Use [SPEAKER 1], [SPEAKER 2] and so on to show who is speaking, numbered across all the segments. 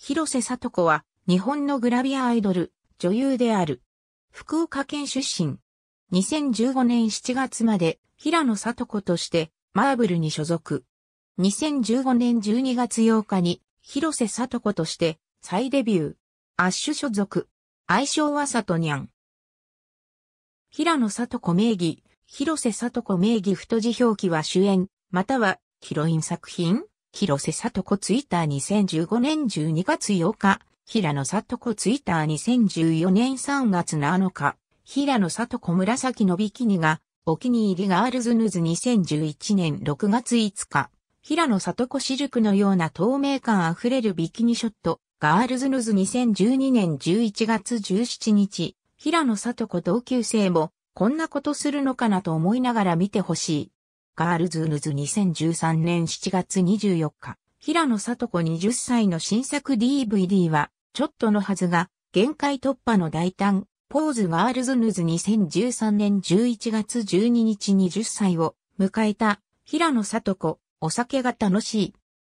[SPEAKER 1] 広瀬里子は、日本のグラビアアイドル、女優である。
[SPEAKER 2] 福岡県出身。2015年7月まで、平野里子として、マーブルに所属。2015年12月8日に、広瀬里子として、再デビュー。アッシュ所属。愛称は里にゃん。平野里子名義、広瀬里子名義太字表記は主演、または、ヒロイン作品広瀬さとこツイッター2015年12月8日、平野さとこツイッター2014年3月7日、平野さとこ紫のビキニが、お気に入りガールズヌーズ2011年6月5日、平野さとこシルクのような透明感あふれるビキニショット、ガールズヌーズ2012年11月17日、平野さとこ同級生も、こんなことするのかなと思いながら見てほしい。ガールズヌズ2013年7月24日、平野里子20歳の新作 DVD は、ちょっとのはずが、限界突破の大胆、ポーズガールズヌズ2013年11月12日20歳を迎えた、平野里子、お酒が楽しい。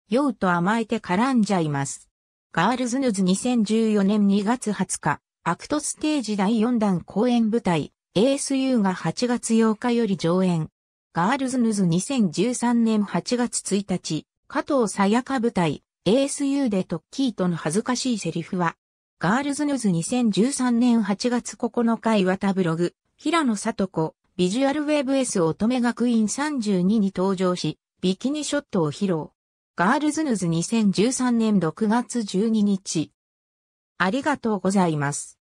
[SPEAKER 2] 酔うと甘えて絡んじゃいます。ガールズヌズ2014年2月20日、アクトステージ第4弾公演舞台、ASU が8月8日より上演。ガールズヌズ2013年8月1日、加藤さやか舞台、ASU でトッキーとの恥ずかしいセリフは、ガールズヌズ2013年8月9日岩田ブログ、平野里子、ビジュアルウェブ S 乙女学院32に登場し、ビキニショットを披露。ガールズヌズ2013年6
[SPEAKER 1] 月12日。ありがとうございます。